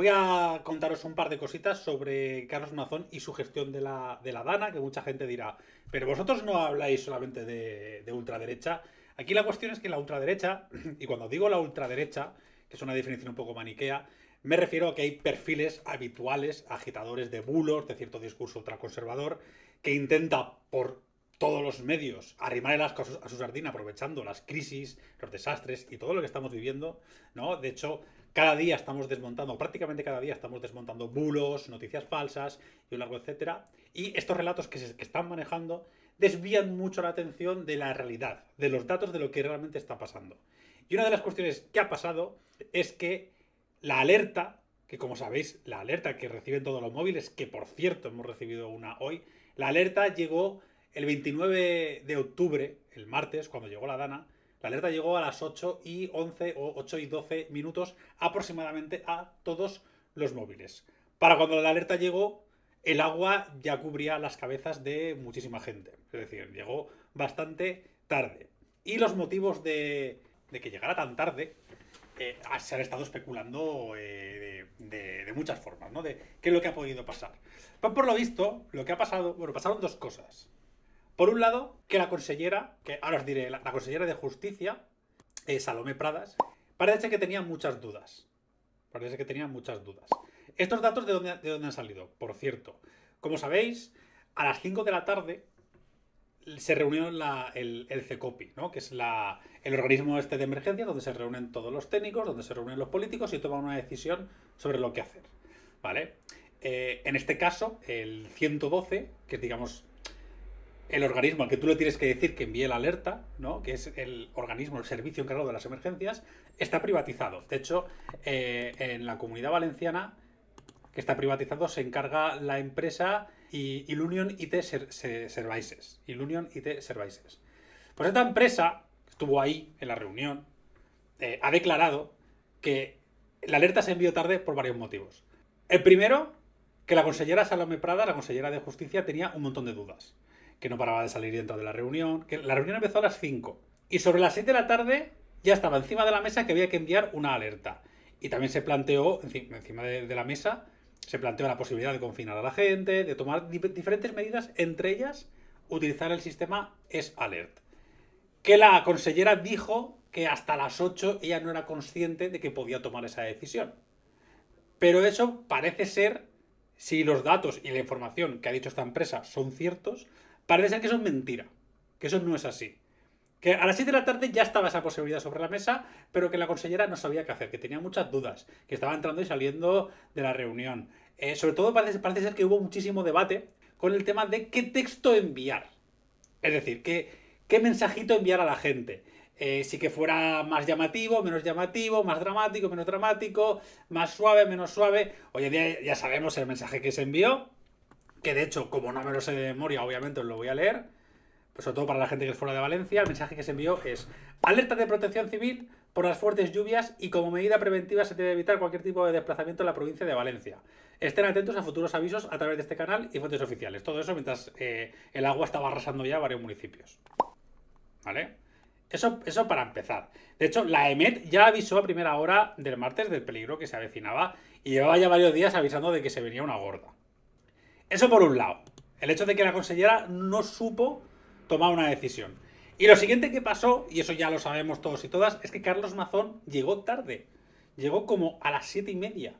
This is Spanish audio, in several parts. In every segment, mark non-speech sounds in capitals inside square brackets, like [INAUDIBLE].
Voy a contaros un par de cositas sobre Carlos Mazón y su gestión de la, Dana, que mucha gente dirá, pero vosotros no habláis solamente de, de ultraderecha. Aquí la cuestión es que la ultraderecha, [CLEARS THROAT] y cuando digo la ultraderecha, que es una definición un poco maniquea, me refiero a que hay perfiles habituales, agitadores de bulos, de cierto discurso ultraconservador, que intenta por todos los medios, arrimar el asco a su, a aprovechando las crisis, los desastres y todo lo que estamos viviendo, ¿no? De hecho, cada día estamos desmontando, prácticamente cada día estamos desmontando bulos, noticias falsas y un largo etcétera. Y estos relatos que se que están manejando desvían mucho la atención de la realidad, de los datos de lo que realmente está pasando. Y una de las cuestiones que ha pasado es que la alerta, que como sabéis, la alerta que reciben todos los móviles, que por cierto hemos recibido una hoy, la alerta llegó el 29 de octubre, el martes, cuando llegó la Dana, la alerta llegó a las 8 y 11 o 8 y 12 minutos aproximadamente a todos los móviles. Para cuando la alerta llegó, el agua ya cubría las cabezas de muchísima gente. Es decir, llegó bastante tarde. Y los motivos de, que llegara tan tarde eh, se han estado especulando eh, de, muchas formas, ¿no? De qué es lo que ha podido pasar. por lo visto, lo que ha pasado, bueno, pasaron dos cosas. Por un lado, que la consellera, que ahora os diré, la, consellera de Justicia, eh, Salomé Pradas, parece que tenía muchas dudas. Parece que tenía muchas dudas. Estos datos de dónde, han salido, por cierto. Como sabéis, a las 5 de la tarde se reunió el, el, CECOPI, ¿no? que es el organismo este de emergencia donde se reúnen todos los técnicos, donde se reúnen los políticos y toman una decisión sobre lo que hacer. ¿vale? Eh, en este caso, el 112, que es digamos el organismo al que tú le tienes que decir que envíe la alerta, que es el organismo, el servicio encargado de las emergencias, está privatizado. De hecho, eh, en la comunidad valenciana, que está privatizado, se encarga la empresa y Ilunion IT Services. IT Services. Pues esta empresa, que estuvo ahí en la reunión, eh, ha declarado que la alerta se envió tarde por varios motivos. El primero, que la consellera Salome Prada, la consellera de Justicia, tenía un montón de dudas que no paraba de salir dentro de la reunión. Que la reunión empezó a las 5 y sobre las 7 de la tarde ya estaba encima de la mesa que había que enviar una alerta. Y también se planteó, encima de, la mesa, se planteó la posibilidad de confinar a la gente, de tomar diferentes medidas, entre ellas utilizar el sistema es alert Que la consellera dijo que hasta las 8 ella no era consciente de que podía tomar esa decisión. Pero eso parece ser, si los datos y la información que ha dicho esta empresa son ciertos, parece ser que eso es mentira, que eso no es así. Que a las 7 de la tarde ya estaba esa posibilidad sobre la mesa, pero que la consejera no sabía qué hacer, que tenía muchas dudas, que estaba entrando y saliendo de la reunión. Eh, sobre todo parece, parece ser que hubo muchísimo debate con el tema de qué texto enviar. Es decir, qué, qué mensajito enviar a la gente. Eh, si que fuera más llamativo, menos llamativo, más dramático, menos dramático, más suave, menos suave. Hoy en día ya sabemos el mensaje que se envió, que de hecho, como no me lo sé de memoria, obviamente os lo voy a leer, pues sobre todo para la gente que es fuera de Valencia, el mensaje que se envió es alerta de protección civil por las fuertes lluvias y como medida preventiva se debe evitar cualquier tipo de desplazamiento en la provincia de Valencia. Estén atentos a futuros avisos a través de este canal y fuentes oficiales. Todo eso mientras eh, el agua estaba arrasando ya varios municipios. ¿Vale? Eso, eso para empezar. De hecho, la EMET ya avisó a primera hora del martes del peligro que se avecinaba y llevaba ya varios días avisando de que se venía una gorda. Eso por un lado. El hecho de que la consejera no supo tomar una decisión. Y lo siguiente que pasó, y eso ya lo sabemos todos y todas, es que Carlos Mazón llegó tarde. Llegó como a las siete y media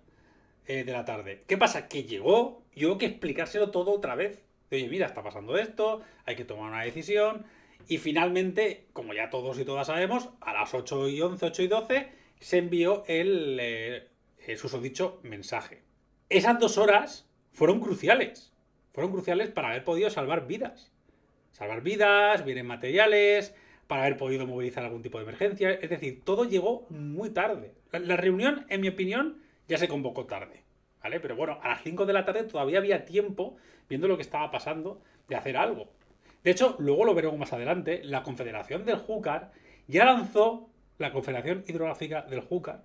eh, de la tarde. ¿Qué pasa? Que llegó y hubo que explicárselo todo otra vez. De, Oye, mira, está pasando esto, hay que tomar una decisión. Y finalmente, como ya todos y todas sabemos, a las 8 y 11, ocho y 12 se envió el, eh, el susodicho mensaje. Esas dos horas fueron cruciales. Fueron cruciales para haber podido salvar vidas. Salvar vidas, bienes materiales, para haber podido movilizar algún tipo de emergencia. Es decir, todo llegó muy tarde. La, reunión, en mi opinión, ya se convocó tarde. ¿Vale? Pero bueno, a las 5 de la tarde todavía había tiempo, viendo lo que estaba pasando, de hacer algo. De hecho, luego lo veremos más adelante, la Confederación del Júcar ya lanzó, la Confederación Hidrográfica del Júcar,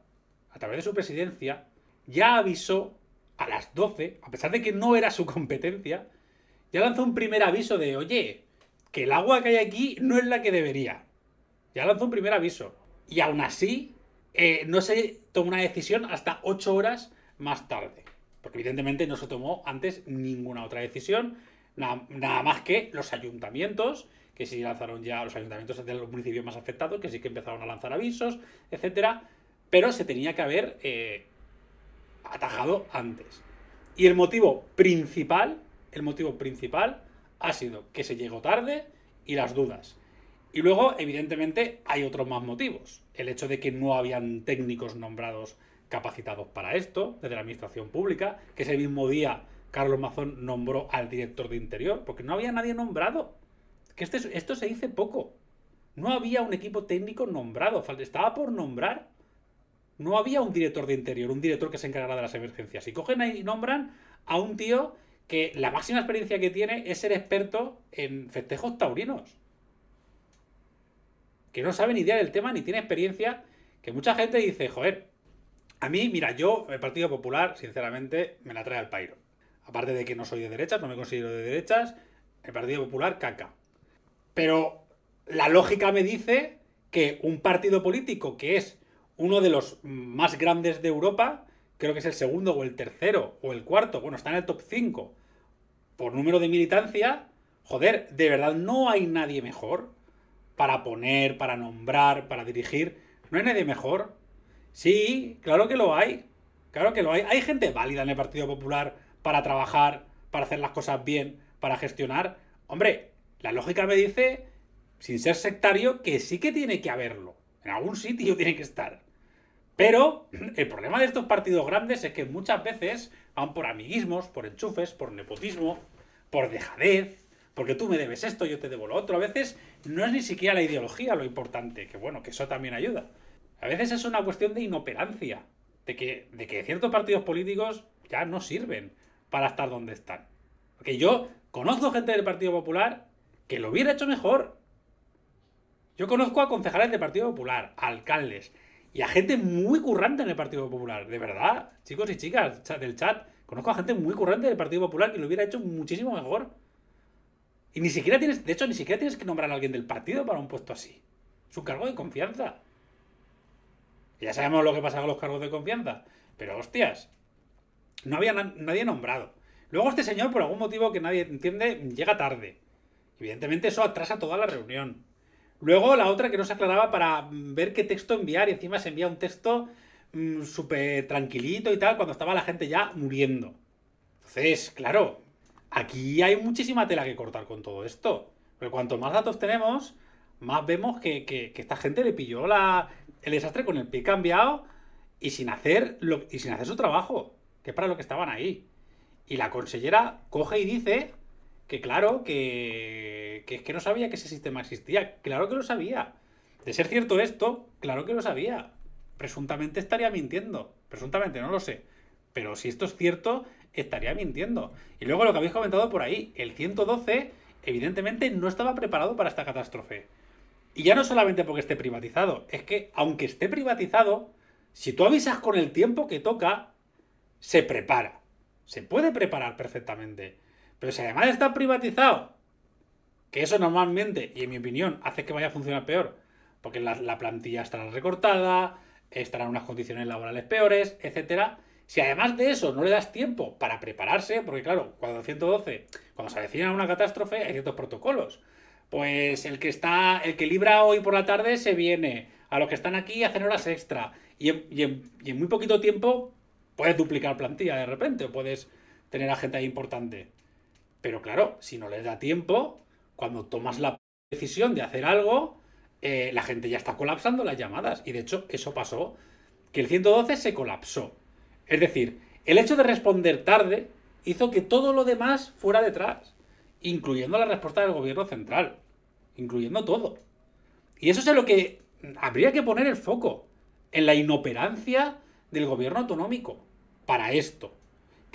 a través de su presidencia, ya avisó a las 12, a pesar de que no era su competencia, ya lanzó un primer aviso de, oye, que el agua que hay aquí no es la que debería. Ya lanzó un primer aviso. Y aún así, eh, no se tomó una decisión hasta 8 horas más tarde. Porque evidentemente no se tomó antes ninguna otra decisión, nada, más que los ayuntamientos, que sí lanzaron ya los ayuntamientos de los municipios más afectados, que sí que empezaron a lanzar avisos, etcétera. Pero se tenía que haber eh, atajado antes. Y el motivo principal, el motivo principal ha sido que se llegó tarde y las dudas. Y luego, evidentemente, hay otros más motivos. El hecho de que no habían técnicos nombrados capacitados para esto, desde la administración pública, que ese mismo día Carlos Mazón nombró al director de interior, porque no había nadie nombrado. Que este, esto se dice poco. No había un equipo técnico nombrado, estaba por nombrar. No había un director de interior, un director que se encargara de las emergencias. Y cogen ahí y nombran a un tío que la máxima experiencia que tiene es ser experto en festejos taurinos. Que no sabe ni idea del tema ni tiene experiencia. Que mucha gente dice, joder, a mí, mira, yo, el Partido Popular, sinceramente, me la trae al pairo. Aparte de que no soy de derechas, no me considero de derechas, el Partido Popular caca. Pero la lógica me dice que un partido político que es uno de los más grandes de Europa, creo que es el segundo o el tercero o el cuarto, bueno, está en el top 5 por número de militancia, joder, de verdad no hay nadie mejor para poner, para nombrar, para dirigir, no hay nadie mejor. Sí, claro que lo hay, claro que lo hay. Hay gente válida en el Partido Popular para trabajar, para hacer las cosas bien, para gestionar. Hombre, la lógica me dice, sin ser sectario, que sí que tiene que haberlo. En algún sitio tiene que estar. Pero [CLEARS THROAT] el problema de estos partidos grandes es que muchas veces van por amiguismos, por enchufes, por nepotismo, por dejadez, porque tú me debes esto, yo te debo lo otro. A veces no es ni siquiera la ideología lo importante, que bueno, que eso también ayuda. A veces es una cuestión de inoperancia, de que, de que ciertos partidos políticos ya no sirven para estar donde están. Porque yo conozco gente del Partido Popular que lo hubiera hecho mejor. Yo conozco a concejales del Partido Popular, alcaldes, y a gente muy currante en el Partido Popular, de verdad, chicos y chicas del chat. Conozco a gente muy currante del Partido Popular que lo hubiera hecho muchísimo mejor. Y ni siquiera tienes, de hecho, ni siquiera tienes que nombrar a alguien del partido para un puesto así. Es un cargo de confianza. ya sabemos lo que pasa con los cargos de confianza. Pero hostias, no había nadie nombrado. Luego este señor, por algún motivo que nadie entiende, llega tarde. Evidentemente eso atrasa toda la reunión. Luego la otra que no se aclaraba para mm, ver qué texto enviar y encima se envía un texto mm, súper tranquilito y tal cuando estaba la gente ya muriendo. Entonces, claro, aquí hay muchísima tela que cortar con todo esto. Pero cuanto más datos tenemos, más vemos que, esta gente le pilló la, el desastre con el pie cambiado y sin, hacer lo, y sin hacer su trabajo, que es para lo que estaban ahí. Y la consellera coge y dice que claro, que, es que no sabía que ese sistema existía. Claro que lo sabía. De ser cierto esto, claro que lo sabía. Presuntamente estaría mintiendo. Presuntamente, no lo sé. Pero si esto es cierto, estaría mintiendo. Y luego lo que habéis comentado por ahí, el 112 evidentemente no estaba preparado para esta catástrofe. Y ya no solamente porque esté privatizado, es que aunque esté privatizado, si tú avisas con el tiempo que toca, se prepara. Se puede preparar perfectamente. Pero si además está privatizado, que eso normalmente, y en mi opinión, hace que vaya a funcionar peor, porque la, plantilla estará recortada, estarán unas condiciones laborales peores, etcétera. Si además de eso no le das tiempo para prepararse, porque claro, cuando 112, cuando se avecina una catástrofe, hay ciertos protocolos. Pues el que está, el que libra hoy por la tarde se viene, a los que están aquí hacen horas extra. Y en, muy poquito tiempo puedes duplicar plantilla de repente, o puedes tener a gente ahí importante. Pero claro, si no les da tiempo, cuando tomas la decisión de hacer algo, eh, la gente ya está colapsando las llamadas. Y de hecho, eso pasó, que el 112 se colapsó. Es decir, el hecho de responder tarde hizo que todo lo demás fuera detrás, incluyendo la respuesta del gobierno central, incluyendo todo. Y eso es lo que habría que poner el foco, en la inoperancia del gobierno autonómico para esto,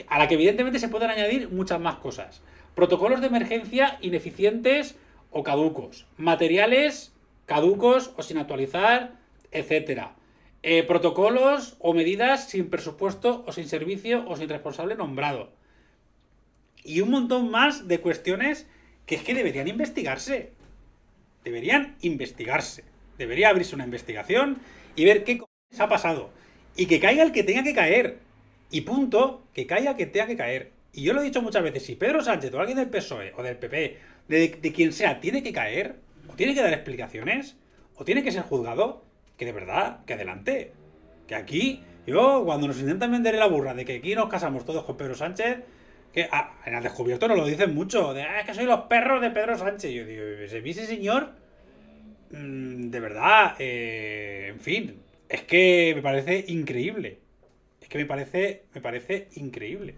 a la que evidentemente se pueden añadir muchas más cosas. Protocolos de emergencia ineficientes o caducos. Materiales caducos o sin actualizar, etc. Eh, protocolos o medidas sin presupuesto o sin servicio o sin responsable nombrado. Y un montón más de cuestiones que es que deberían investigarse. Deberían investigarse. Debería abrirse una investigación y ver qué ha pasado. Y que caiga el que tenga que caer. Y punto, que caiga el que tenga que caer y yo lo he dicho muchas veces, si Pedro Sánchez o alguien del PSOE o del PP, de, quien sea, tiene que caer, o tiene que dar explicaciones, o tiene que ser juzgado, que de verdad, que adelante. Que aquí, yo, cuando nos intentan vender la burra de que aquí nos casamos todos con Pedro Sánchez, que ah, en el descubierto nos lo dicen mucho, de, ah, es que soy los perros de Pedro Sánchez. Yo digo, ese señor, mm, de verdad, eh, en fin, es que me parece increíble. Es que me parece, me parece increíble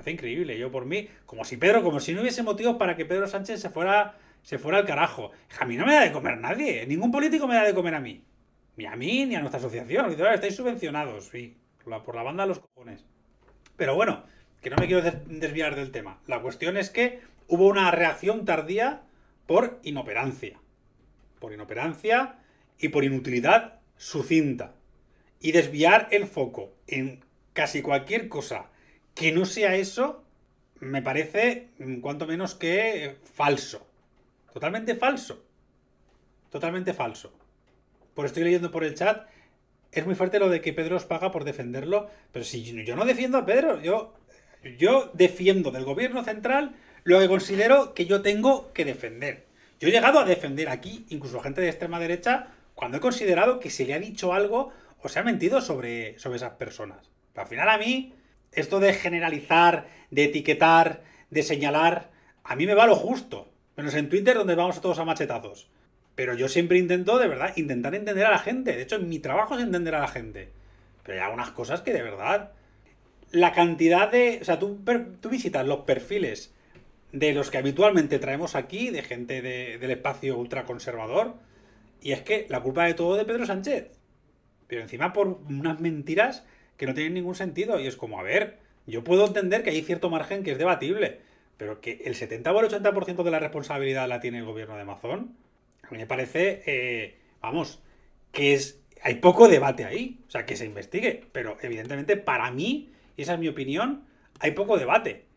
hace increíble. Yo por mí, como si Pedro, como si no hubiese motivos para que Pedro Sánchez se fuera, se fuera al carajo. A mí no me da de comer nadie. Ningún político me da de comer a mí. Ni a mí, ni a nuestra asociación. Estáis subvencionados, sí. Por la, por la banda de los cojones. Pero bueno, que no me quiero desviar del tema. La cuestión es que hubo una reacción tardía por inoperancia. Por inoperancia y por inutilidad sucinta. Y desviar el foco en casi cualquier cosa que no sea eso me parece mm, cuanto menos que falso. Totalmente falso. Totalmente falso. Por estoy leyendo por el chat. Es muy fuerte lo de que Pedro os paga por defenderlo. Pero si yo no defiendo a Pedro, yo, yo defiendo del gobierno central lo que considero que yo tengo que defender. Yo he llegado a defender aquí, incluso a gente de extrema derecha, cuando he considerado que se le ha dicho algo o se ha mentido sobre, sobre esas personas. Pero al final a mí, esto de generalizar, de etiquetar, de señalar, a mí me va lo justo. Menos en Twitter donde vamos todos a machetazos. Pero yo siempre intento, de verdad, intentar entender a la gente. De hecho, mi trabajo es entender a la gente. Pero hay algunas cosas que de verdad... La cantidad de... O sea, tú, visitas los perfiles de los que habitualmente traemos aquí, de gente del espacio ultraconservador, y es que la culpa de todo es de Pedro Sánchez. Pero encima por unas mentiras que no tienen ningún sentido. Y es como, a ver, yo puedo entender que hay cierto margen que es debatible, pero que el 70 o el 80% de la responsabilidad la tiene el gobierno de Amazon, a mí me parece, eh, vamos, que es, hay poco debate ahí, o sea, que se investigue, pero evidentemente para mí, y esa es mi opinión, hay poco debate.